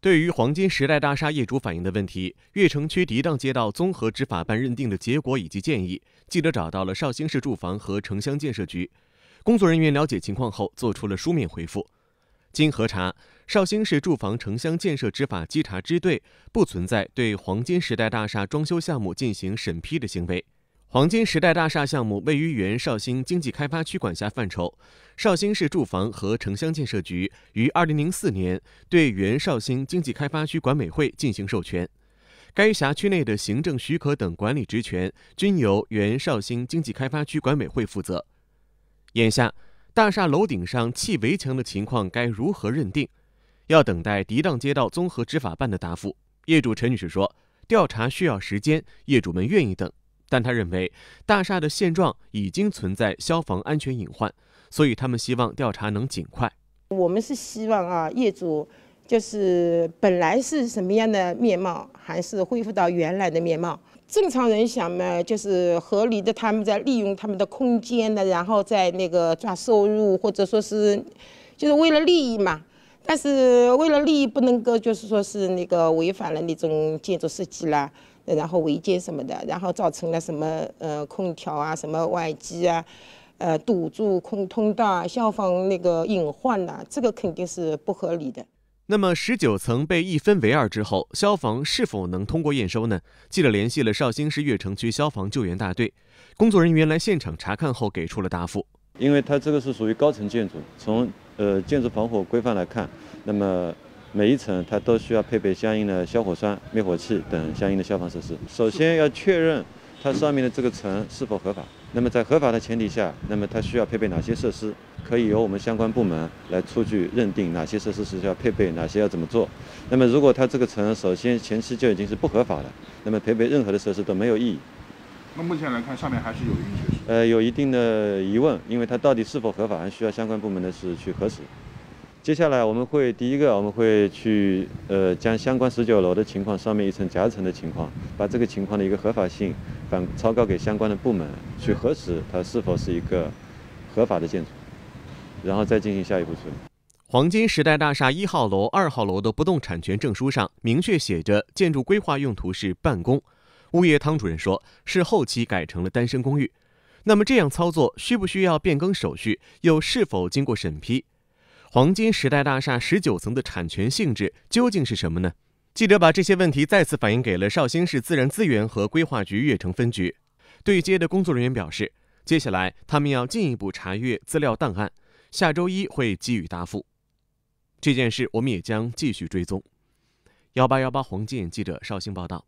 对于黄金时代大厦业主反映的问题，越城区涤荡街道综合执法办认定的结果以及建议，记者找到了绍兴市住房和城乡建设局工作人员。了解情况后，作出了书面回复。经核查，绍兴市住房城乡建设执法稽查支队不存在对黄金时代大厦装修项目进行审批的行为。黄金时代大厦项目位于原绍兴经济开发区管辖范畴。绍兴市住房和城乡建设局于二零零四年对原绍兴经济开发区管委会进行授权，该辖区内的行政许可等管理职权均由原绍兴经济开发区管委会负责。眼下，大厦楼顶上砌围墙的情况该如何认定？要等待涤荡街道综合执法办的答复。业主陈女士说：“调查需要时间，业主们愿意等。”但他认为，大厦的现状已经存在消防安全隐患，所以他们希望调查能尽快。我们是希望啊，业主就是本来是什么样的面貌，还是恢复到原来的面貌。正常人想嘛，就是合理的，他们在利用他们的空间的，然后在那个赚收入，或者说是，就是为了利益嘛。但是为了利益，不能够就是说是那个违反了那种建筑设计啦。然后违建什么的，然后造成了什么呃空调啊什么外机啊，呃堵住空通道，啊、消防那个隐患啊，这个肯定是不合理的。那么十九层被一分为二之后，消防是否能通过验收呢？记者联系了绍兴市越城区消防救援大队，工作人员来现场查看后给出了答复。因为它这个是属于高层建筑，从呃建筑防火规范来看，那么。每一层它都需要配备相应的消火栓、灭火器等相应的消防设施。首先要确认它上面的这个层是否合法。那么在合法的前提下，那么它需要配备哪些设施？可以由我们相关部门来出具认定哪些设施是需要配备，哪些要怎么做。那么如果它这个层首先前期就已经是不合法的，那么配备任何的设施都没有意义。那目前来看，上面还是有一定呃，有一定的疑问，因为它到底是否合法，还需要相关部门的是去核实。接下来我们会第一个，我们会去呃将相关十九楼的情况、上面一层夹层的情况，把这个情况的一个合法性反超告给相关的部门去核实它是否是一个合法的建筑，然后再进行下一步处理。黄金时代大厦一号楼、二号楼的不动产权证书上明确写着建筑规划用途是办公，物业汤主任说，是后期改成了单身公寓。那么这样操作需不需要变更手续？又是否经过审批？黄金时代大厦十九层的产权性质究竟是什么呢？记者把这些问题再次反映给了绍兴市自然资源和规划局越城分局，对接的工作人员表示，接下来他们要进一步查阅资料档案，下周一会给予答复。这件事我们也将继续追踪。幺八幺八黄金记者绍兴报道。